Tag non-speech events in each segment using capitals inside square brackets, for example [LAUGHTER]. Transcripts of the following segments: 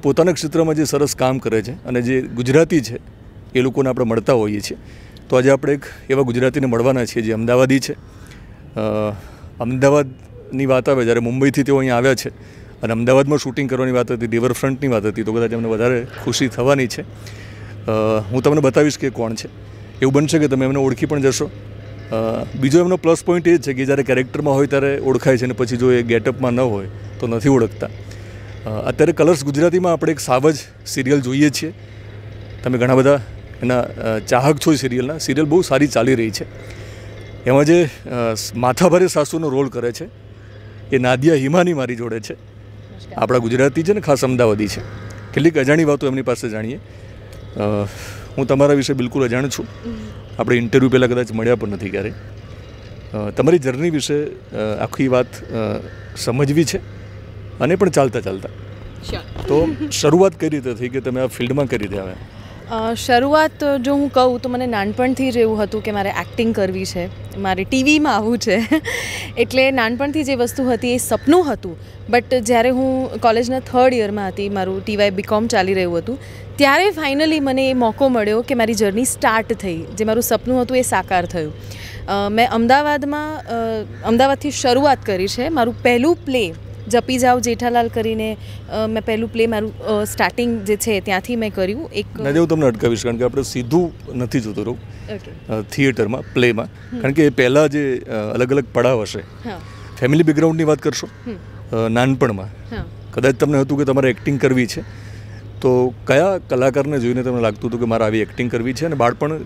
પોતાના ક્ષેત્રમાં જે સરસ કામ કરે છે અને જે ગુજરાતી છે એ લોકોને આપણે મળતા હોઈએ છીએ તો આજે આપણે એક એવા ગુજરાતીને મળવાના છીએ જે અમદાવાદી છે અમદાવાદની વાત આવે જ્યારે મુંબઈથી તેઓ અહીંયા આવ્યા છે અને અમદાવાદમાં શૂટિંગ કરવાની વાત હતી રિવરફ્રન્ટની વાત હતી તો કદાચ એમને વધારે ખુશી થવાની છે હું તમને બતાવીશ કે કોણ છે એવું બનશે કે તમે એમને ઓળખી પણ જશો બીજો એમનો પ્લસ પોઈન્ટ એ છે કે જ્યારે કેરેક્ટરમાં હોય ત્યારે ઓળખાય છે અને પછી જો એ ગેટઅપમાં ન હોય તો નથી ઓળખતા અત્યારે કલર્સ ગુજરાતીમાં આપણે એક સાવજ સિરિયલ જોઈએ છીએ તમે ઘણા બધા એના ચાહક છો સિરિયલના સિરિયલ બહુ સારી ચાલી રહી છે એમાં જે માથાભારે સાસુનો રોલ કરે છે એ નાદિયા હિમાની મારી જોડે છે આપણા ગુજરાતી છે ને ખાસ અમદાવાદી છે કેટલીક અજાણી વાતો એમની પાસે જાણીએ હું તમારા વિશે બિલકુલ અજાણ છું આપણે ઇન્ટરવ્યૂ પહેલાં કદાચ મળ્યા પણ નથી ક્યારેય તમારી જર્ની વિશે આખી વાત સમજવી છે અને પણ ચાલતા ચાલતા તો શરૂઆત કઈ રીતે થઈ કે તમે આ ફિલ્ડમાં કરી રીતે આવ્યા શરૂઆત જો હું કહું તો મને નાનપણથી જ એવું હતું કે મારે એક્ટિંગ કરવી છે મારે ટીવીમાં આવવું છે એટલે નાનપણથી જે વસ્તુ હતી એ સપનું હતું બટ જ્યારે હું કોલેજના થર્ડ યરમાં હતી મારું ટીવાય બીકોમ ચાલી રહ્યું હતું ત્યારે ફાઇનલી મને એ મોકો મળ્યો કે મારી જર્ની સ્ટાર્ટ થઈ જે મારું સપનું હતું એ સાકાર થયું મેં અમદાવાદમાં અમદાવાદથી શરૂઆત કરી છે મારું પહેલું પ્લે જપી જાવ જેઠાલાલ કરીને મેં પહેલું પ્લે મારું સ્ટાર્ટિંગ જે છે ત્યાંથી મેં કર્યું એક હું તમને અટકાવીશ કારણ કે આપણે સીધું નથી જોતો રહું થિયેટરમાં પ્લેમાં કારણ કે એ પહેલાં જે અલગ અલગ પડાવ હશે ફેમિલી બેકગ્રાઉન્ડની વાત કરશો નાનપણમાં કદાચ તમને હતું કે તમારે એક્ટિંગ કરવી છે તો કયા કલાકારને જોઈને તમને લાગતું હતું કે મારે આવી એક્ટિંગ કરવી છે અને બાળપણ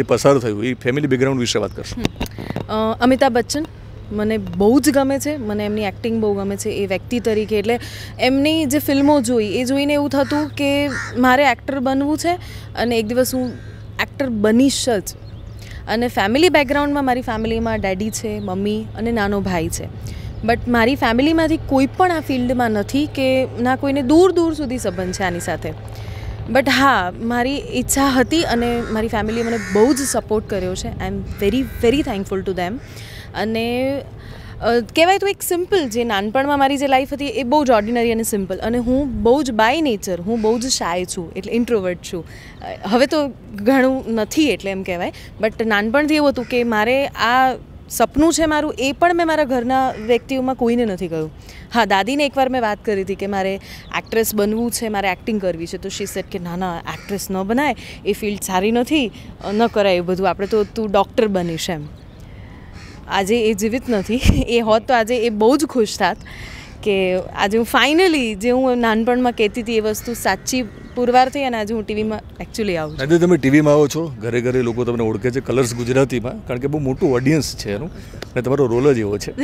જે પસાર થયું એ ફેમિલી બેકગ્રાઉન્ડ વિશે વાત કરશો અમિતાભ બચ્ચન મને બહુ જ ગમે છે મને એમની એક્ટિંગ બહુ ગમે છે એ વ્યક્તિ તરીકે એટલે એમની જે ફિલ્મો જોઈ એ જોઈને એવું થતું કે મારે એક્ટર બનવું છે અને એક દિવસ હું એક્ટર બનીશ જ અને ફેમિલી બેકગ્રાઉન્ડમાં મારી ફેમિલીમાં ડેડી છે મમ્મી અને નાનો ભાઈ છે બટ મારી ફેમિલીમાંથી કોઈ પણ આ ફિલ્ડમાં નથી કે ના કોઈને દૂર દૂર સુધી સંબંધ છે આની સાથે બટ હા મારી ઈચ્છા હતી અને મારી ફેમિલીએ મને બહુ જ સપોર્ટ કર્યો છે I am very very thankful to them અને કહેવાય તો એક સિમ્પલ જે નાનપણમાં મારી જે લાઈફ હતી એ બહુ જ ઓર્ડિનરી અને સિમ્પલ અને હું બહુ જ બાય નેચર હું બહુ જ શાય છું એટલે ઇન્ટ્રોવર્ટ છું હવે તો ઘણું નથી એટલે એમ કહેવાય બટ નાનપણથી એવું હતું કે મારે આ સપનું છે મારું એ પણ મેં મારા ઘરના વ્યક્તિઓમાં કોઈને નથી કહ્યું હા દાદીને એકવાર મેં વાત કરી હતી કે મારે એક્ટ્રેસ બનવું છે મારે એક્ટિંગ કરવી છે તો શી સેટ કે ના ના એક્ટ્રેસ ન બનાય એ ફિલ્ડ સારી નથી ન કરાય એવું બધું આપણે તો તું ડૉક્ટર બનીશ એમ આજે એ જીવિત નથી એ હોત તો આજે એ બહુ જ ખુશ થાત કે આજે હું ફાઇનલી જે હું નાનપણમાં કહેતી હતી એ વસ્તુ સાચી પુરવાર થઈ અને આજે હું ટીવીમાં એકચ્યુઅલી આવું છું તમે ટીવીમાં આવો છો ઘરે ઘરે લોકો તમને ઓળખે છે કલર્સ ગુજરાતીમાં કારણ કે બહુ મોટું ઓડિયન્સ છે એનું અને તમારો રોલ જ એવો છે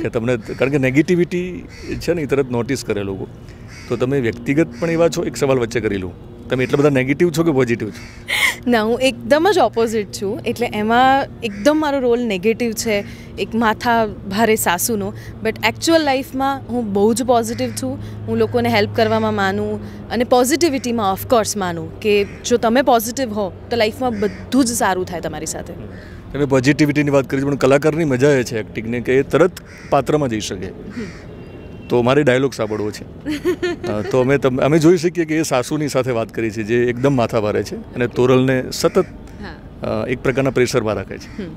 કે તમને કારણ કે નેગેટિવિટી છે ને એ તરત નોટિસ કરે લોકો તો તમે વ્યક્તિગત પણ એવા છો એક સવાલ વચ્ચે કરી લઉં તમે એટલા બધા નેગેટિવ છો કે પોઝિટિવ છો ના હું એકદમ જ ઓપોઝિટ છું એટલે એમાં એકદમ મારો રોલ નેગેટિવ છે એક માથા ભારે સાસુનો બટ એકચ્યુઅલ લાઈફમાં હું બહુ જ પોઝિટિવ છું હું લોકોને હેલ્પ કરવામાં માનું અને પોઝિટિવિટીમાં ઓફકોર્સ માનું કે જો તમે પોઝિટિવ હો તો લાઈફમાં બધું જ સારું થાય તમારી સાથે તમે પોઝિટિવિટીની વાત કરી પણ કલાકારની મજા એ છે એક્ટિંગને કે એ તરત પાત્રમાં જઈ શકે તો મારે ડાયલોગ સાંભળવો છે તો અમે અમે જોઈ શકીએ કે એ સાસુની સાથે વાત કરી છે જે એકદમ માથા ભારે છે અને તોરલને સતત એક પ્રકારના પ્રેશરમાં રાખે છે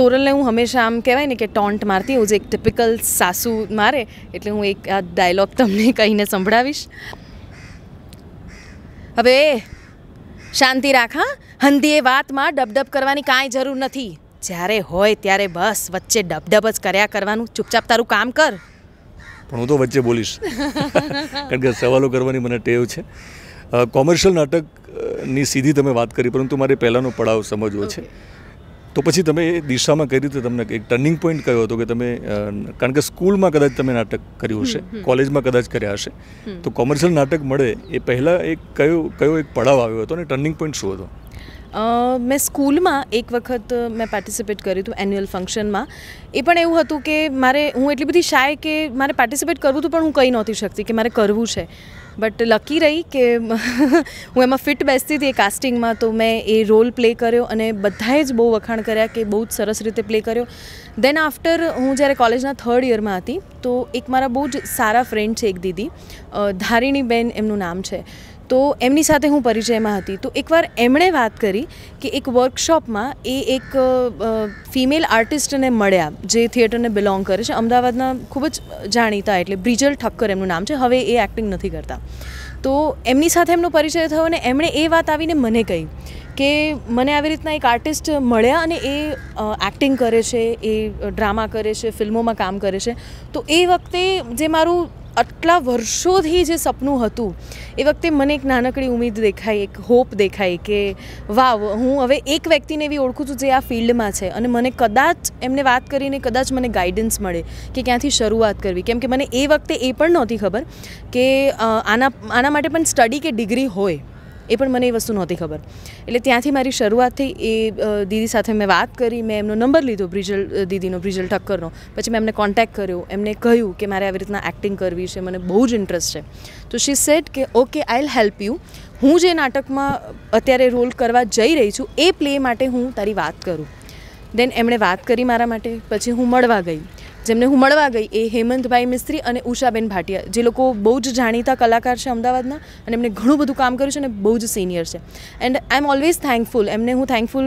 તોરલને હું હંમેશા આમ કહેવાય ને કે ટોન્ટ મારતી હું જે એક ટિપિકલ સાસુ મારે એટલે હું એક આ ડાયલોગ તમને કહીને સંભળાવીશ હવે શાંતિ રાખા હંધી એ વાતમાં ડબડબ કરવાની કાંઈ જરૂર નથી જ્યારે હોય ત્યારે બસ વચ્ચે ડબડબ જ કર્યા કરવાનું ચૂપચાપ તારું કામ કર પણ હું તો વચ્ચે બોલીશ [LAUGHS] કારણ કે સવાલો કરવાની મને ટેવ છે કોમર્શિયલ નાટકની સીધી તમે વાત કરી પરંતુ મારે પહેલાંનો પડાવ સમજવો છે તો પછી તમે એ દિશામાં કઈ રીતે તમને એક ટર્નિંગ પોઈન્ટ કયો હતો કે તમે કારણ કે સ્કૂલમાં કદાચ તમે નાટક કર્યું હશે કોલેજમાં કદાચ કર્યા હશે તો કોમર્શિયલ નાટક મળે એ પહેલાં એક કયો કયો એક પડાવ આવ્યો હતો અને ટર્નિંગ પોઈન્ટ શું હતો મેં સ્કૂલમાં એક વખત મેં પાર્ટિસિપેટ કર્યું હતું એન્યુઅલ ફંક્શનમાં એ પણ એવું હતું કે મારે હું એટલી બધી શાય કે મારે પાર્ટિસિપેટ કરવું હતું પણ હું કહી નહોતી શકતી કે મારે કરવું છે બટ લકી રહી કે [LAUGHS] હું એમાં ફિટ બેસતી હતી એ કાસ્ટિંગમાં તો મેં એ રોલ પ્લે કર્યો અને બધાએ જ બહુ વખાણ કર્યા કે બહુ જ સરસ રીતે પ્લે કર્યો દેન આફ્ટર હું જ્યારે કોલેજના થર્ડ યરમાં હતી તો એક મારા બહુ જ સારા ફ્રેન્ડ છે એક દીદી ધારિણીબેન એમનું નામ છે તો એમની સાથે હું પરિચયમાં હતી તો એકવાર એમણે વાત કરી કે એક વર્કશોપમાં એ એક ફિમેલ આર્ટિસ્ટને મળ્યા જે થિયેટરને બિલોંગ કરે છે અમદાવાદના ખૂબ જ જાણીતા એટલે બ્રિજલ ઠક્કર એમનું નામ છે હવે એ એક્ટિંગ નથી કરતા તો એમની સાથે એમનો પરિચય થયો અને એમણે એ વાત આવીને મને કહી કે મને આવી રીતના એક આર્ટિસ્ટ મળ્યા અને એ એક્ટિંગ કરે છે એ ડ્રામા કરે છે ફિલ્મોમાં કામ કરે છે તો એ વખતે જે મારું આટલા વર્ષોથી જે સપનું હતું એ વખતે મને એક નાનકડી ઉમેદ દેખાય એક હોપ દેખાય કે વાવ હું હવે એક વ્યક્તિને એવી ઓળખું છું જે આ ફિલ્ડમાં છે અને મને કદાચ એમને વાત કરીને કદાચ મને ગાઈડન્સ મળે કે ક્યાંથી શરૂઆત કરવી કેમ કે મને એ વખતે એ પણ નહોતી ખબર કે આના આના માટે પણ સ્ટડી કે ડિગ્રી હોય એ પણ મને એ વસ્તુ નહોતી ખબર એટલે ત્યાંથી મારી શરૂઆત થઈ એ દીદી સાથે મેં વાત કરી મેં એમનો નંબર લીધો બ્રિજલ દીદીનો બ્રિજલ ઠક્કરનો પછી મેં એમને કોન્ટેક્ટ કર્યો એમને કહ્યું કે મારે આવી રીતના એક્ટિંગ કરવી છે મને બહુ જ ઇન્ટરેસ્ટ છે તો શી સેટ કે ઓકે આઈલ હેલ્પ યુ હું જે નાટકમાં અત્યારે રોલ કરવા જઈ રહી છું એ પ્લે માટે હું તારી વાત કરું દેન એમણે વાત કરી મારા માટે પછી હું મળવા ગઈ જેમને હું મળવા ગઈ એ હેમંતભાઈ મિસ્ત્રી અને ઉષાબેન ભાટિયા જે લોકો બહુ જ જાણીતા કલાકાર છે અમદાવાદના અને એમને ઘણું બધું કામ કર્યું છે અને બહુ જ સિનિયર છે and I am always thankful એમને હું થેન્કફુલ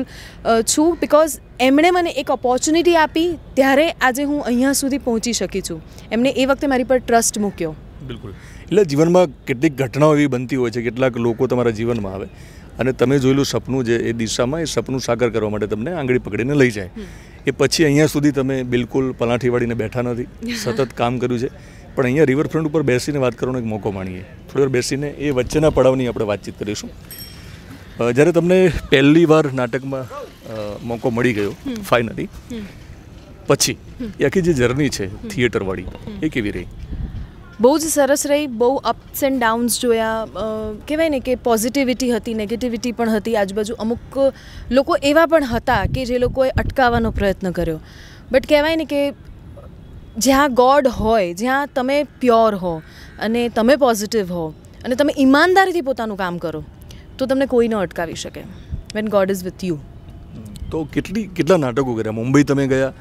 છું બિકોઝ એમણે મને એક ઓપોર્ચ્યુનિટી આપી ત્યારે આજે હું અહીંયા સુધી પહોંચી શકી છું એમને એ વખતે મારી પર ટ્રસ્ટ મૂક્યો બિલકુલ એટલે જીવનમાં કેટલીક ઘટનાઓ એવી બનતી હોય છે કેટલાક લોકો તમારા જીવનમાં આવે અને તમે જોયેલું સપનું જે એ દિશામાં એ સપનું સાકાર કરવા માટે તમને આંગળી પકડીને લઈ જાય એ પછી અહીંયા સુધી તમે બિલકુલ પલાઠી બેઠા નથી [LAUGHS] સતત કામ કર્યું છે પણ અહીંયા રિવરફ્રન્ટ ઉપર બેસીને વાત કરવાનો એક મોકો માણીએ થોડી વાર બેસીને એ વચ્ચેના પડાવની આપણે વાતચીત કરીશું જ્યારે તમને પહેલી વાર નાટકમાં મોકો મળી ગયો ફાઇનલી પછી એ આખી જે જર્ની છે થિયેટરવાળી એ કેવી રહી બહુ જ સરસ રહી બહુ અપ્સ એન્ડ ડાઉન્સ જોયા કહેવાય ને કે પોઝિટિવિટી હતી નેગેટિવિટી પણ હતી આજુબાજુ અમુક લોકો એવા પણ હતા કે જે લોકોએ અટકાવવાનો પ્રયત્ન કર્યો બટ કહેવાય ને કે જ્યાં ગોડ હોય જ્યાં તમે પ્યોર હો અને તમે પોઝિટિવ હો અને તમે ઈમાનદારીથી પોતાનું કામ કરો તો તમને કોઈ ન અટકાવી શકે when God is with you તો કેટલી કેટલા નાટકો કર્યા મુંબઈ તમે ગયા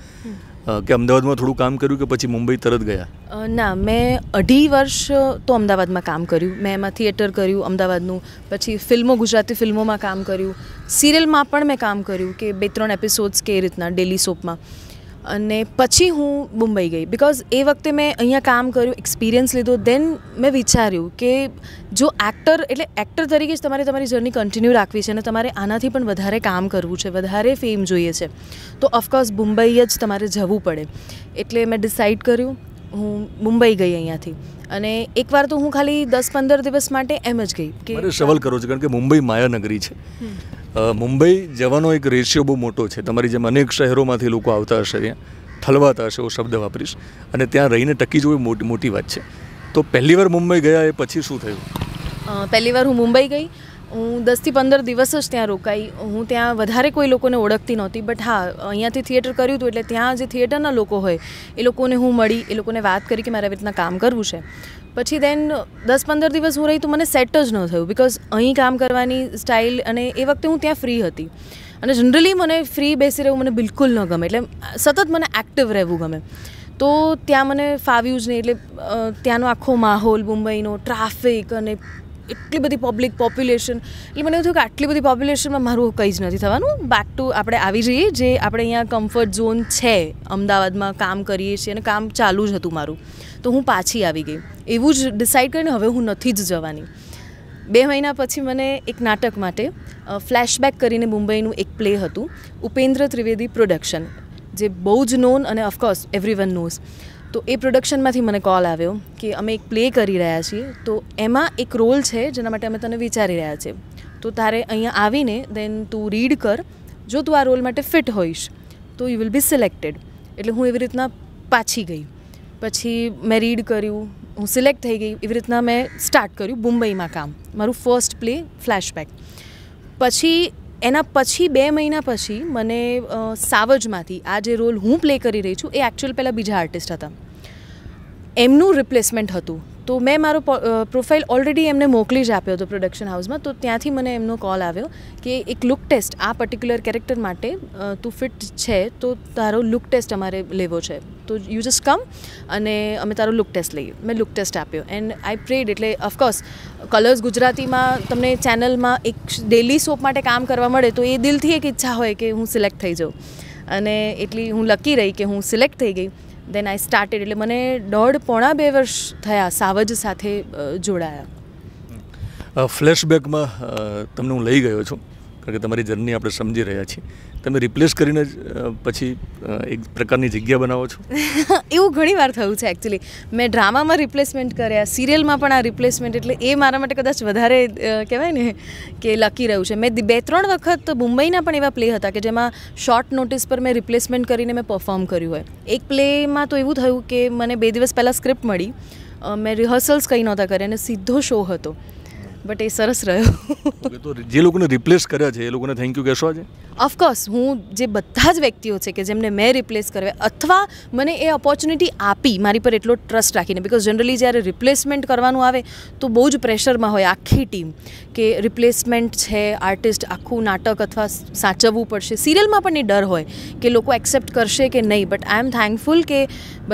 કે અમદાવાદમાં થોડું કામ કર્યું કે પછી મુંબઈ તરત ગયા ના મેં અઢી વર્ષ તો અમદાવાદમાં કામ કર્યું મેં એમાં થિયેટર કર્યું અમદાવાદનું પછી ફિલ્મો ગુજરાતી ફિલ્મોમાં કામ કર્યું સિરિયલમાં પણ મેં કામ કર્યું કે બે ત્રણ એપિસોડ્સ કે એ રીતના ડેલી સોપમાં અને પછી હું મુંબઈ ગઈ બિકોઝ એ વખતે મેં અહીંયા કામ કર્યું એક્સપિરિયન્સ લીધો દેન મેં વિચાર્યું કે જો એક્ટર એટલે એક્ટર તરીકે જ તમારે તમારી જર્ની કન્ટિન્યુ રાખવી છે અને તમારે આનાથી પણ વધારે કામ કરવું છે વધારે ફેમ જોઈએ છે તો ઓફકોર્સ મુંબઈ જ તમારે જવું પડે એટલે મેં ડિસાઇડ કર્યું હું મુંબઈ ગઈ અહીંયાથી અને એકવાર તો હું ખાલી દસ પંદર દિવસ માટે એમ જ ગઈ કે સવાલ કરો છો કારણ કે મુંબઈ માયાનગરી છે મુંબઈ જવાનો એક રેશિયો બહુ મોટો છે તમારી જેમ અનેક શહેરોમાંથી લોકો આવતા હશે ત્યાં થલવાતા હશે એવો શબ્દ વાપરીશ અને ત્યાં રહીને ટકી જવું મોટી મોટી વાત છે તો પહેલી વાર મુંબઈ ગયા એ પછી શું થયું પહેલી વાર હું મુંબઈ ગઈ હું દસથી પંદર દિવસ જ ત્યાં રોકાઈ હું ત્યાં વધારે કોઈ લોકોને ઓળખતી નહોતી બટ હા અહીંયાથી થિયેટર કર્યું હતું એટલે ત્યાં જે થિયેટરના લોકો હોય એ લોકોને હું મળી એ લોકોને વાત કરી કે મારે આવી રીતના કામ કરવું છે પછી દેન દસ પંદર દિવસ હું રહી તો મને સેટ જ ન થયું બિકોઝ અહીં કામ કરવાની સ્ટાઇલ અને એ વખતે હું ત્યાં ફ્રી હતી અને જનરલી મને ફ્રી બેસી રહેવું મને બિલકુલ ન ગમે એટલે સતત મને એક્ટિવ રહેવું ગમે તો ત્યાં મને ફાવ્યું જ નહીં એટલે ત્યાંનો આખો માહોલ મુંબઈનો ટ્રાફિક અને એટલી બધી પબ્લિક પોપ્યુલેશન એટલે મને એવું થયું કે આટલી બધી પોપ્યુલેશનમાં મારું કંઈ જ નથી થવાનું બેક ટુ આપણે આવી જઈએ જે આપણે અહીંયા કમ્ફર્ટ ઝોન છે અમદાવાદમાં કામ કરીએ છીએ અને કામ ચાલુ જ હતું મારું તો હું પાછી આવી ગઈ એવું જ ડિસાઈડ કરીને હવે હું નથી જ જવાની બે મહિના પછી મને એક નાટક માટે ફ્લેશબેક કરીને મુંબઈનું એક પ્લે હતું ઉપેન્દ્ર ત્રિવેદી પ્રોડક્શન જે બહુ જ નોન અને ઓફકોર્સ એવરી વન નોઝ તો એ પ્રોડક્શનમાંથી મને કોલ આવ્યો કે અમે એક પ્લે કરી રહ્યા છીએ તો એમાં એક રોલ છે જેના માટે અમે તને વિચારી રહ્યા છીએ તો તારે અહીંયા આવીને દેન તું રીડ કર જો તું આ રોલ માટે ફિટ હોઈશ તો યુ વિલ બી સિલેક્ટેડ એટલે હું એવી રીતના પાછી ગઈ પછી મેં રીડ કર્યું હું સિલેક્ટ થઈ ગઈ એવી રીતના મેં સ્ટાર્ટ કર્યું મુંબઈમાં કામ મારું ફર્સ્ટ પ્લે ફ્લેશબેક પછી એના પછી બે મહિના પછી મને સાવજમાંથી આ જે રોલ હું પ્લે કરી રહી છું એ એકચ્યુઅલ પહેલાં બીજા આર્ટિસ્ટ હતા એમનું રિપ્લેસમેન્ટ હતું તો મેં મારો પ્રોફાઇલ ઓલરેડી એમને મોકલી જ આપ્યો હતો પ્રોડક્શન હાઉસમાં તો ત્યાંથી મને એમનો કોલ આવ્યો કે એક લુક ટેસ્ટ આ પર્ટિક્યુલર કેરેક્ટર માટે તું ફિટ છે તો તારો લુક ટેસ્ટ અમારે લેવો છે તો યુ જસ્ટ કમ અને અમે તારો લુક ટેસ્ટ લઈએ મેં લુક ટેસ્ટ આપ્યો એન્ડ આઈ પ્રેડ એટલે ઓફકોર્સ કલર્સ ગુજરાતીમાં તમને ચેનલમાં એક ડેલી સોપ માટે કામ કરવા મળે તો એ દિલથી એક ઈચ્છા હોય કે હું સિલેક્ટ થઈ જાઉં અને એટલી હું લકી રહી કે હું સિલેક્ટ થઈ ગઈ દેન આઈ સ્ટાર્ટેડ એટલે મને દોઢ પોણા બે વર્ષ થયા સાવજ સાથે જોડાયા ફ્લેશબેકમાં તમને હું લઈ ગયો છું કારણ કે તમારી જર્ની આપણે સમજી રહ્યા છીએ તમે રિપ્લેસ કરીને જ પછી એક પ્રકારની જગ્યા બનાવો છો [LAUGHS] એવું ઘણી વાર થયું છે એકચ્યુઅલી મેં ડ્રામામાં રિપ્લેસમેન્ટ કર્યા સિરિયલમાં પણ આ રિપ્લેસમેન્ટ એટલે એ મારા માટે કદાચ વધારે કહેવાય ને કે લકી રહ્યું છે મેં બે ત્રણ વખત મુંબઈના પણ એવા પ્લે હતા કે જેમાં શોર્ટ નોટિસ પર મેં રિપ્લેસમેન્ટ કરીને મેં પરફોર્મ કર્યું હોય એક પ્લેમાં તો એવું થયું કે મને બે દિવસ પહેલાં સ્ક્રિપ્ટ મળી મેં રિહર્સલ્સ કંઈ નહોતા કર્યા અને સીધો શો હતો બટ એ સરસ રહ્યો તો જે લોકોને રિપ્લેસ કર્યા છે એ લોકોને થેન્ક યુ કહેશો આજે ઓફકોર્સ હું જે બધા જ વ્યક્તિઓ છે કે જેમને મેં રિપ્લેસ કર્યા અથવા મને એ ઓપોર્ચ્યુનિટી આપી મારી પર એટલો ટ્રસ્ટ રાખીને બિકોઝ જનરલી જ્યારે રિપ્લેસમેન્ટ કરવાનું આવે તો બહુ જ પ્રેશરમાં હોય આખી ટીમ કે રિપ્લેસમેન્ટ છે આર્ટિસ્ટ આખું નાટક અથવા સાચવવું પડશે સિરિયલમાં પણ એ ડર હોય કે લોકો એક્સેપ્ટ કરશે કે નહીં બટ આઈ એમ થેન્કફુલ કે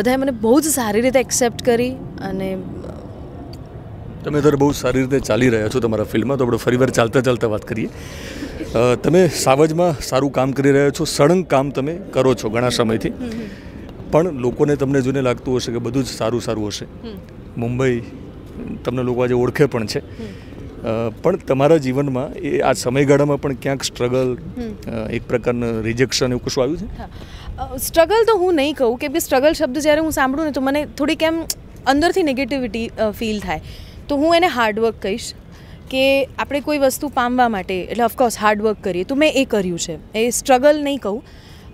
બધાએ મને બહુ જ સારી રીતે એક્સેપ્ટ કરી અને તમે અત્યારે બહુ સારી રીતે ચાલી રહ્યા છો તમારા ફિલ્ડમાં તો આપણે ફરીવાર ચાલતા ચાલતા વાત કરીએ તમે સાવજમાં સારું કામ કરી રહ્યા છો સળંગ કામ તમે કરો છો ઘણા સમયથી પણ લોકોને તમને જોઈને લાગતું હશે કે બધું જ સારું સારું હશે મુંબઈ તમને લોકો આજે ઓળખે પણ છે પણ તમારા જીવનમાં એ આ સમયગાળામાં પણ ક્યાંક સ્ટ્રગલ એક પ્રકારનું રિજેક્શન એવું કશું આવ્યું છે સ્ટ્રગલ તો હું નહીં કહું કે સ્ટ્રગલ શબ્દ જ્યારે હું સાંભળું ને તો મને થોડીક એમ અંદરથી નેગેટિવિટી ફીલ થાય તો હું એને હાર્ડવર્ક કહીશ કે આપણે કોઈ વસ્તુ પામવા માટે એટલે ઓફકોર્સ હાર્ડવર્ક કરીએ તો મેં એ કર્યું છે એ સ્ટ્રગલ નહીં કહું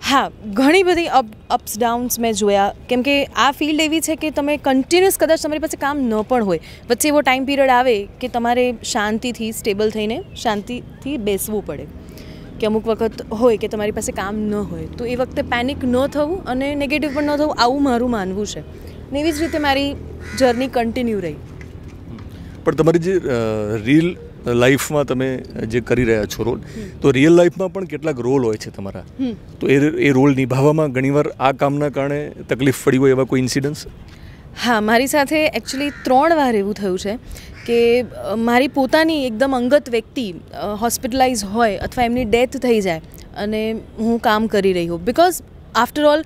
હા ઘણી બધી અપ અપ્સ ડાઉન્સ મેં જોયા કેમ કે આ ફિલ્ડ એવી છે કે તમે કન્ટિન્યુઅસ કદાચ તમારી પાસે કામ ન પણ હોય વચ્ચે એવો ટાઈમ પીરિયડ આવે કે તમારે શાંતિથી સ્ટેબલ થઈને શાંતિથી બેસવું પડે કે અમુક વખત હોય કે તમારી પાસે કામ ન હોય તો એ વખતે પેનિક ન થવું અને નેગેટિવ પણ ન થવું આવું મારું માનવું છે ને એવી જ રીતે મારી જર્ની કન્ટિન્યુ રહી પણ તમારી જે રીલ લાઈફમાં તમે જે કરી રહ્યા છો રોલ તો રિયલ લાઈફમાં પણ કેટલાક રોલ હોય છે તમારા તો એ એ રોલ નિભાવવામાં ઘણીવાર આ કામના કારણે તકલીફ પડી હોય એવા કોઈ ઇન્સિડન્સ હા મારી સાથે એકચ્યુઅલી ત્રણ વાર એવું થયું છે કે મારી પોતાની એકદમ અંગત વ્યક્તિ હોસ્પિટલાઇઝ હોય અથવા એમની ડેથ થઈ જાય અને હું કામ કરી રહી હોઉં બિકોઝ આફ્ટર ઓલ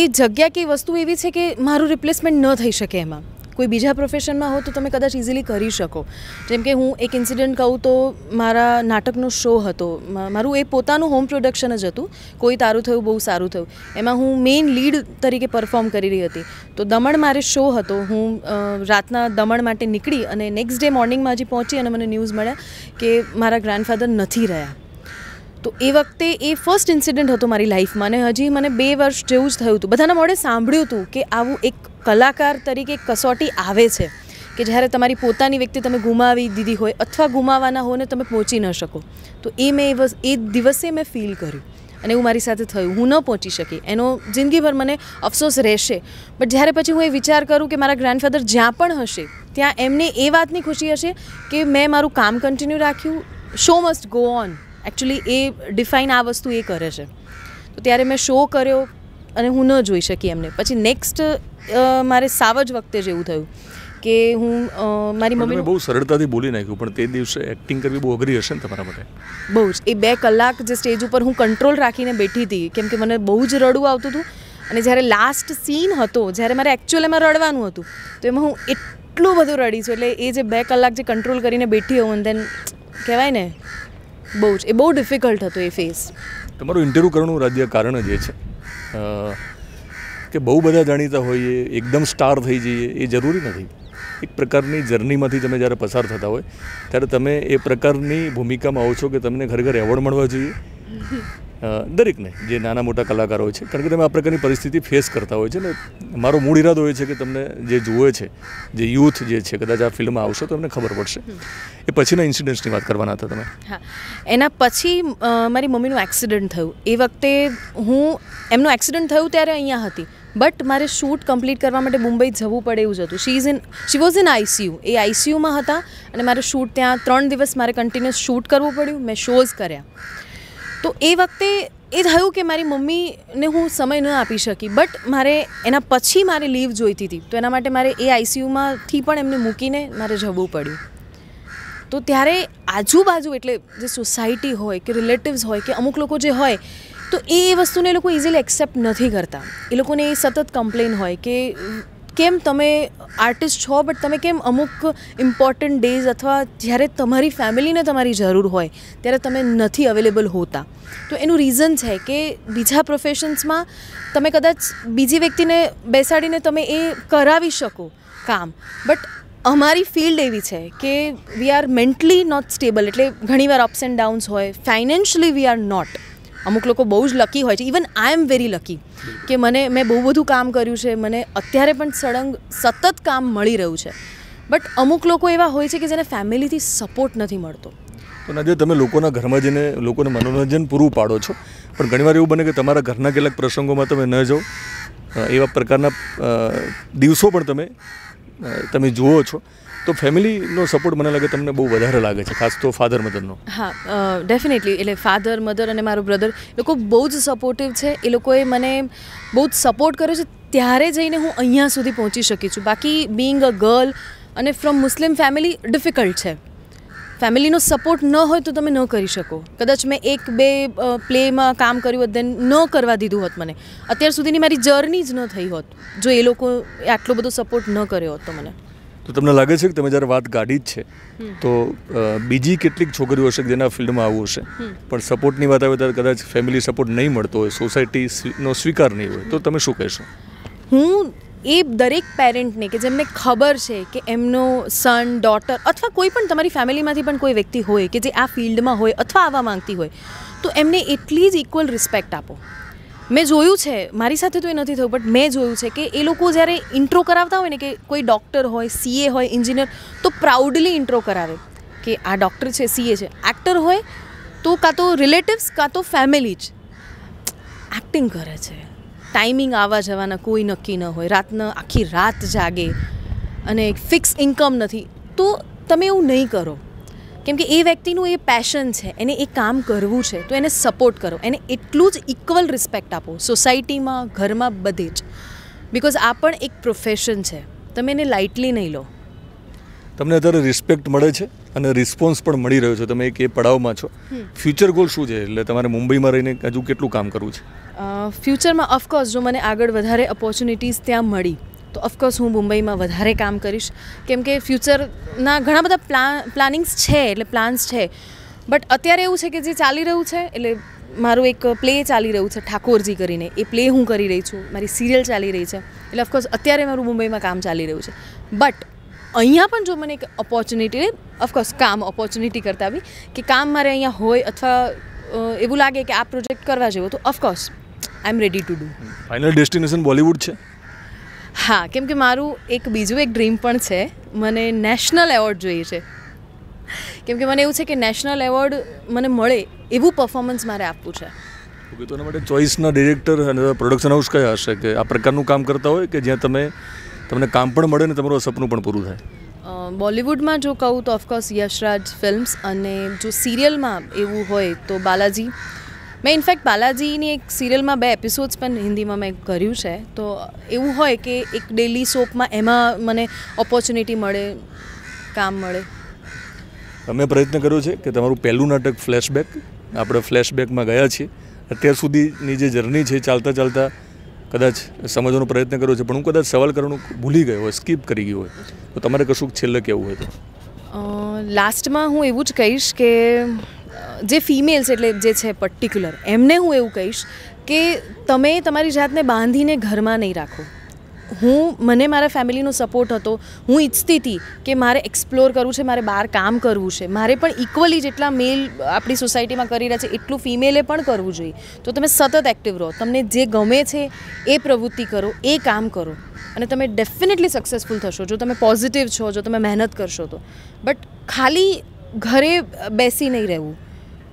એ જગ્યા કે વસ્તુ એવી છે કે મારું રિપ્લેસમેન્ટ ન થઈ શકે એમાં કોઈ બીજા પ્રોફેશનમાં હો તો તમે કદાચ ઇઝીલી કરી શકો જેમ કે હું એક ઇન્સિડન્ટ કહું તો મારા નાટકનો શો હતો મારું એ પોતાનું હોમ પ્રોડક્શન જ હતું કોઈ તારું થયું બહુ સારું થયું એમાં હું મેઇન લીડ તરીકે પરફોર્મ કરી રહી હતી તો દમણ મારે શો હતો હું રાતના દમણ માટે નીકળી અને નેક્સ્ટ ડે મોર્નિંગમાં હજી પહોંચી અને મને ન્યૂઝ મળ્યા કે મારા ગ્રાન્ડફાધર નથી રહ્યા તો એ વખતે એ ફર્સ્ટ ઇન્સિડન્ટ હતો મારી લાઈફમાં ને હજી મને બે વર્ષ જેવું જ થયું હતું બધાના મોડે સાંભળ્યું હતું કે આવું એક કલાકાર તરીકે કસોટી આવે છે કે જ્યારે તમારી પોતાની વ્યક્તિ તમે ગુમાવી દીધી હોય અથવા ગુમાવવાના હો ને તમે પહોંચી ન શકો તો એ મેં એ દિવસે મેં ફીલ કર્યું અને એવું મારી સાથે થયું હું ન પહોંચી શકી એનો જિંદગીભર મને અફસોસ રહેશે બટ જ્યારે પછી હું એ વિચાર કરું કે મારા ગ્રાન્ડફાધર જ્યાં પણ હશે ત્યાં એમને એ વાતની ખુશી હશે કે મેં મારું કામ કન્ટિન્યુ રાખ્યું show must go on actually એ ડિફાઇન આ વસ્તુ એ કરે છે તો ત્યારે મેં શો કર્યો અને હું ન જોઈ શકી એમને પછી નેક્સ્ટ મારે સાવજ વખતે જ એવું થયું કે હું મારી મમ્મી બહુ સરળતાથી બોલી નાખ્યું પણ તે દિવસે એક્ટિંગ કરવી બહુ અઘરી હશે ને તમારા માટે બહુ જ એ બે કલાક જે સ્ટેજ ઉપર હું કંટ્રોલ રાખીને બેઠી હતી કેમ કે મને બહુ જ રડવું આવતું હતું અને જ્યારે લાસ્ટ સીન હતો જ્યારે મારે એકચ્યુઅલ એમાં રડવાનું હતું તો એમાં હું એટલું બધું રડી છું એટલે એ જે બે કલાક જે કંટ્રોલ કરીને બેઠી હોઉં દેન કહેવાય ને બહુ જ એ બહુ ડિફિકલ્ટ હતો એ ફેસ તમારું ઇન્ટરવ્યૂ કરવાનું રાજ્ય કારણ જ એ છે કે બહુ બધા જાણીતા હોઈએ એકદમ સ્ટાર થઈ જઈએ એ જરૂરી નથી એક પ્રકારની જર્નીમાંથી તમે જ્યારે પસાર થતા હોય ત્યારે તમે એ પ્રકારની ભૂમિકામાં આવો છો કે તમને ઘર ઘર એવોર્ડ મળવા જોઈએ દરેકને જે નાના મોટા કલાકારો હોય છે કારણ કે તમે આ પ્રકારની પરિસ્થિતિ ફેસ કરતા હોય છે ને મારો મૂળ ઇરાદો હોય છે કે તમને જે જુએ છે જે યુથ જે છે કદાચ આ ફિલ્મમાં આવશે તો એમને ખબર પડશે એ પછીના ઇન્સિડન્ટ્સની વાત કરવાના હતા તમે હા એના પછી મારી મમ્મીનું એક્સિડન્ટ થયું એ વખતે હું એમનું એક્સિડન્ટ થયું ત્યારે અહીંયા હતી બટ મારે શૂટ કમ્પ્લીટ કરવા માટે મુંબઈ જવું પડે એવું જ હતું she is in she was in ICU એ આઈસીયુમાં હતા અને મારે શૂટ ત્યાં ત્રણ દિવસ મારે કન્ટિન્યુઅસ શૂટ કરવું પડ્યું મેં શોઝ કર્યા તો એ વખતે એ થયું કે મારી મમ્મીને હું સમય ન આપી શકી બટ મારે એના પછી મારે લીવ જોઈતી હતી તો એના માટે મારે એ આઈસીયુમાંથી પણ એમને મૂકીને મારે જવું પડ્યું તો ત્યારે આજુબાજુ એટલે જે સોસાયટી હોય કે રિલેટિવ્સ હોય કે અમુક લોકો જે હોય તો એ વસ્તુને એ લોકો ઇઝીલી એક્સેપ્ટ નથી કરતા એ લોકોને એ સતત કમ્પ્લેન હોય કે કેમ તમે આર્ટિસ્ટ છો બટ તમે કેમ અમુક ઇમ્પોર્ટન્ટ ડેઝ અથવા જ્યારે તમારી ફેમિલીને તમારી જરૂર હોય ત્યારે તમે નથી અવેલેબલ હોતા તો એનું રીઝન છે કે બીજા પ્રોફેશન્સમાં તમે કદાચ બીજી વ્યક્તિને બેસાડીને તમે એ કરાવી શકો કામ બટ અમારી ફિલ્ડ એવી છે કે we are mentally not stable એટલે ઘણીવાર અપ્સ એન્ડ ડાઉન્સ હોય ફાઇનાન્શિયલી વી આર નોટ અમુક લોકો બહુ જ લકી હોય છે even I am very lucky કે મને મેં બહુ બધું કામ કર્યું છે મને અત્યારે પણ સળંગ સતત કામ મળી રહ્યું છે બટ અમુક લોકો એવા હોય છે કે જેને ફેમિલીથી સપોર્ટ નથી મળતો તો નાદિયા તમે લોકોના ઘરમાં જઈને લોકોને મનોરંજન પૂરું પાડો છો પણ ઘણીવાર એવું બને કે તમારા ઘરના કેટલાક પ્રસંગોમાં તમે ન જાઓ એવા પ્રકારના દિવસો પણ તમે તમે જુઓ છો તો ફેમિલીનો સપોર્ટ મને લાગે તમને બહુ વધારે લાગે છે ખાસ તો ફાધર મધરનો હા ડેફિનેટલી એટલે ફાધર મધર અને મારો બ્રધર એ લોકો બહુ જ સપોર્ટિવ છે એ લોકોએ મને બહુ જ સપોર્ટ કર્યો છે ત્યારે જઈને હું અહીંયા સુધી પહોંચી શકી છું બાકી બિંગ અ ગર્લ અને ફ્રોમ મુસ્લિમ ફેમિલી ડિફિકલ્ટ છે ફેમિલીનો સપોર્ટ ન હોય તો તમે ન કરી શકો કદાચ મેં એક બે પ્લેમાં કામ કર્યું દેન ન કરવા દીધું હોત મને અત્યાર સુધીની મારી જર્ની જ ન થઈ હોત જો એ લોકો આટલો બધો સપોર્ટ ન કર્યો હોત તો મને તો તમને લાગે છે કે તમે જ્યારે વાત ગાડી જ છે તો બીજી કેટલીક છોકરીઓ હશે જેના ફિલ્ડમાં આવવું હશે પણ સપોર્ટની વાત આવે ત્યારે કદાચ ફેમિલી સપોર્ટ નહીં મળતો હોય સોસાયટીનો સ્વીકાર નહીં હોય તો તમે શું કહેશો હું એ દરેક પેરેન્ટને કે જેમને ખબર છે કે એમનો સન ડોટર અથવા કોઈ પણ તમારી ફેમિલીમાંથી પણ કોઈ વ્યક્તિ હોય કે જે આ ફિલ્ડમાં હોય અથવા આવવા માંગતી હોય તો એમને એટલી જ ઇક્વલ રિસ્પેક્ટ આપો મેં જોયું છે મારી સાથે તો એ નથી થયું બટ મેં જોયું છે કે એ લોકો જ્યારે ઇન્ટ્રો કરાવતા હોય ને કે કોઈ ડૉક્ટર હોય સીએ હોય એન્જિનિયર તો પ્રાઉડલી ઇન્ટ્રો કરાવે કે આ ડૉક્ટર છે સીએ છે એક્ટર હોય તો કાં તો રિલેટિવ્સ કાં તો ફેમિલી જ એક્ટિંગ કરે છે ટાઈમિંગ આવવા જવાના કોઈ નક્કી ન હોય રાતના આખી રાત જાગે અને ફિક્સ ઇન્કમ નથી તો તમે એવું નહીં કરો કેમકે એ વ્યક્તિનું એ પેશન છે એને એ કામ કરવું છે તો એને સપોર્ટ કરો એને એટલું જ ઇક્વલ રિસ્પેક્ટ આપો સોસાયટીમાં ઘરમાં બધે જ બિકોઝ આ પણ એક પ્રોફેશન છે તમે એને લાઇટલી નહીં લો તમને અત્યારે રિસ્પેક્ટ મળે છે અને રિસ્પોન્સ પણ મળી રહ્યો છે તમે એક એ પડાવમાં છો ફ્યુચર ગોલ શું છે એટલે તમારે મુંબઈમાં રહીને હજુ કેટલું કામ કરવું છે ફ્યુચરમાં ઓફકોર્સ જો મને આગળ વધારે ઓપોર્ચ્યુનિટીઝ ત્યાં મળી તો ઓફકોર્સ હું મુંબઈમાં વધારે કામ કરીશ કેમ કે ફ્યુચરના ઘણા બધા પ્લાન પ્લાનિંગ્સ છે એટલે પ્લાન્સ છે બટ અત્યારે એવું છે કે જે ચાલી રહ્યું છે એટલે મારું એક પ્લે ચાલી રહ્યું છે ઠાકોરજી કરીને એ પ્લે હું કરી રહી છું મારી સિરિયલ ચાલી રહી છે એટલે ઓફકોર્સ અત્યારે મારું મુંબઈમાં કામ ચાલી રહ્યું છે બટ અહીંયા પણ જો મને એક ઓપોર્ચ્યુનિટી ઓફકોર્સ કામ ઓપોર્ચ્યુનિટી કરતાં બી કે કામ મારે અહીંયા હોય અથવા એવું લાગે કે આ પ્રોજેક્ટ કરવા જેવો તો of course I am ready to do final destination Bollywood છે હા કેમ કે મારું એક બીજું એક ડ્રીમ પણ છે મને નેશનલ એવોર્ડ જોઈએ છે કેમ કે મને એવું છે કે નેશનલ એવોર્ડ મને મળે એવું પરફોર્મન્સ મારે આપવું છે ઓકે તો એના માટે ચોઈસના ડિરેક્ટર અને પ્રોડક્શન હાઉસ કયા હશે કે આ પ્રકારનું કામ કરતા હોય કે જ્યાં તમે તમને કામ પણ મળે ને તમારું સપનું પણ પૂરું થાય બોલિવૂડમાં જો કહું તો ઓફકોર્સ યશરાજ ફિલ્મ્સ અને જો સિરિયલમાં એવું હોય તો બાલાજી મેં ઇનફેક્ટ બાલાજીની એક સિરિયલમાં બે એપિસોડ્સ પણ હિન્દીમાં મેં કર્યું છે તો એવું હોય કે એક ડેલી સોપમાં એમાં મને ઓપોર્ચ્યુનિટી મળે કામ મળે અમે પ્રયત્ન કર્યો છે કે તમારું પહેલું નાટક ફ્લેશબેક આપણે ફ્લેશબેકમાં ગયા છીએ અત્યાર સુધીની જે જર્ની છે ચાલતા ચાલતા કદાચ સમજવાનો પ્રયત્ન કર્યો છે પણ હું કદાચ સવાલ કરવાનું ભૂલી ગયો હોય સ્કીપ કરી ગયો હોય તો તમારે કશું છેલ્લે કેવું હોય તો લાસ્ટમાં હું એવું જ કહીશ કે જે ફિમેલ્સ એટલે જે છે પર્ટિક્યુલર એમને હું એવું કહીશ કે તમે તમારી જાતને બાંધીને ઘરમાં નહીં રાખો હું મને મારા ફેમિલીનો સપોર્ટ હતો હું ઈચ્છતી હતી કે મારે એક્સપ્લોર કરવું છે મારે બહાર કામ કરવું છે મારે પણ ઇક્વલી જેટલા મેલ આપણી સોસાયટીમાં કરી રહ્યા છે એટલું ફિમેલે પણ કરવું જોઈએ તો તમે સતત એક્ટિવ રહો તમને જે ગમે છે એ પ્રવૃત્તિ કરો એ કામ કરો અને તમે ડેફિનેટલી સક્સેસફુલ થશો જો તમે પોઝિટિવ છો જો તમે મહેનત કરશો તો બટ ખાલી ઘરે બેસી નહીં રહેવું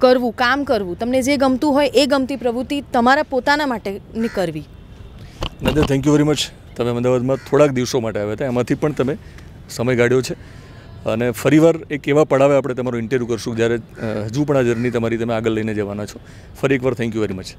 કરવું કામ કરવું તમને જે ગમતું હોય એ ગમતી પ્રવૃત્તિ તમારા પોતાના માટેની કરવી નદર થેન્ક યુ વેરી મચ તમે અમદાવાદમાં થોડાક દિવસો માટે આવ્યા હતા એમાંથી પણ તમે સમય ગાળ્યો છે અને ફરીવાર એક એવા પડાવે આપણે તમારું ઇન્ટરવ્યૂ કરશું જ્યારે હજુ પણ આ જર્ની તમારી તમે આગળ લઈને જવાના છો ફરી એકવાર થેન્ક યુ વેરી મચ